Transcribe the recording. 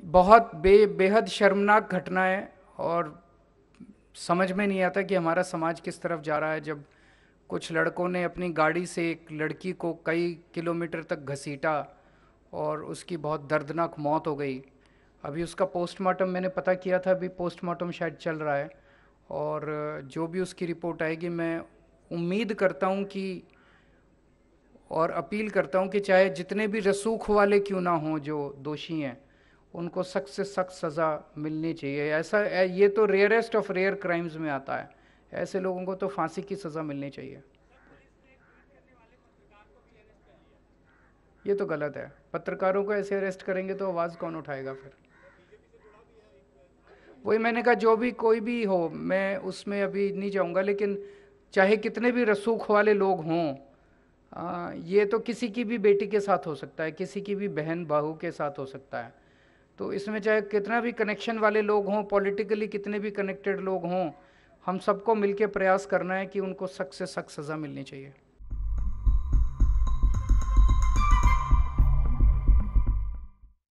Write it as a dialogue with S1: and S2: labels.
S1: बहुत बे बेहद शर्मनाक घटना है और समझ में नहीं आता कि हमारा समाज किस तरफ जा रहा है जब कुछ लड़कों ने अपनी गाड़ी से एक लड़की को कई किलोमीटर तक घसीटा और उसकी बहुत दर्दनाक मौत हो गई अभी उसका पोस्टमार्टम मैंने पता किया था अभी पोस्टमार्टम शायद चल रहा है और जो भी उसकी रिपोर्ट आएगी मैं उम्मीद करता हूँ कि और अपील करता हूँ कि चाहे जितने भी रसूख वाले क्यों ना हों जो दोषी हैं उनको सख्त से सख्त सज़ा मिलनी चाहिए ऐसा ये तो रेयरेस्ट ऑफ रेयर क्राइम्स में आता है ऐसे लोगों को तो फांसी की सज़ा मिलनी चाहिए ये तो गलत है पत्रकारों को ऐसे अरेस्ट करेंगे तो आवाज़ कौन उठाएगा फिर वही मैंने कहा जो भी कोई भी हो मैं उसमें अभी नहीं जाऊंगा लेकिन चाहे कितने भी रसूख वाले लोग हों ये तो किसी की भी बेटी के साथ हो सकता है किसी की भी बहन बहू के साथ हो सकता है तो इसमें चाहे कितना भी कनेक्शन वाले लोग हों पॉलिटिकली कितने भी कनेक्टेड लोग हों हम सबको मिलकर प्रयास करना है कि उनको सख्त से सख्त सज़ा मिलनी चाहिए